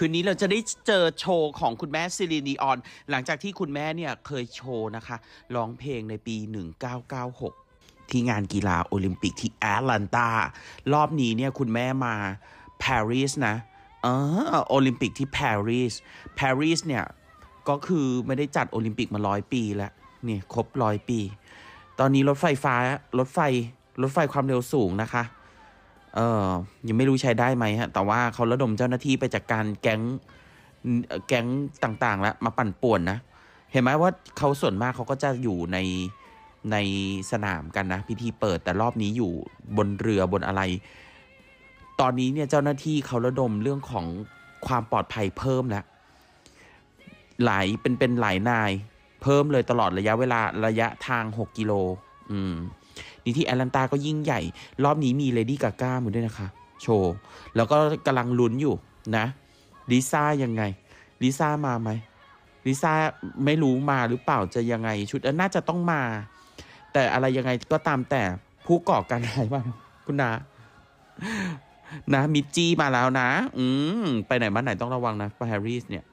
คืนนี้เราจะได้เจอโชว์ของคุณแม่ซิลีนีออนหลังจากที่คุณแม่เนี่ยเคยโชว์นะคะร้องเพลงในปี 1996 ที่งานกีฬาโอลิมปิกที่แอตแลนตารอบนี้เนี่ยคุณแม่มาปารีสนะเออโอลิมปิกที่ปารีสปารีสเนี่ยก็คือไม่ได้จัดโอลิมปิกมาร้อยปีแล้วนี่ครบร้อยปี ตอนนี้รถไฟฟ้ารถไฟรถไฟความเร็วสูงนะคะเออยังไม่รู้ใช้ได้ไหมฮะ แต่ว่าเขาระดมเจ้าหน้าที่ไปจากการแก๊ง แก๊งต่างๆแล้ว มาปั่นป่วนนะ เห็นไหมว่าเขาส่วนมากเขาก็จะอยู่ใน ในสนามกันนะ พิธีเปิดแต่รอบนี้อยู่บนเรือบนอะไร ตอนนี้เนี่ยเจ้าหน้าที่เขาระดมเรื่องของความปลอดภัยเพิ่มแล้วหลาย เป็น เป็นหลายนาย เพิ่มเลยตลอดระยะเวลาระยะทาง6กิโลอืมนี่ที่แอตแลนตาก็ยิ่งใหญ่ รอบนี้มีเลดี้กาก้ามาด้วยนะคะ โชว์ แล้วก็กำลังลุ้นอยู่ นะ ลิซ่ายังไง ลิซ่ามาไหมลิซ่าไม่รู้มาหรือเปล่าจะยังไง ชุด น่าจะต้องมา แต่อะไรยังไงก็ตามแต่ ผู้ก่อการร้ายมาคุณนานะ มิจี้มาแล้วนะ อืม ไปไหนมาไหนต้องระวังนะไปแฮร์รี่เนี่ย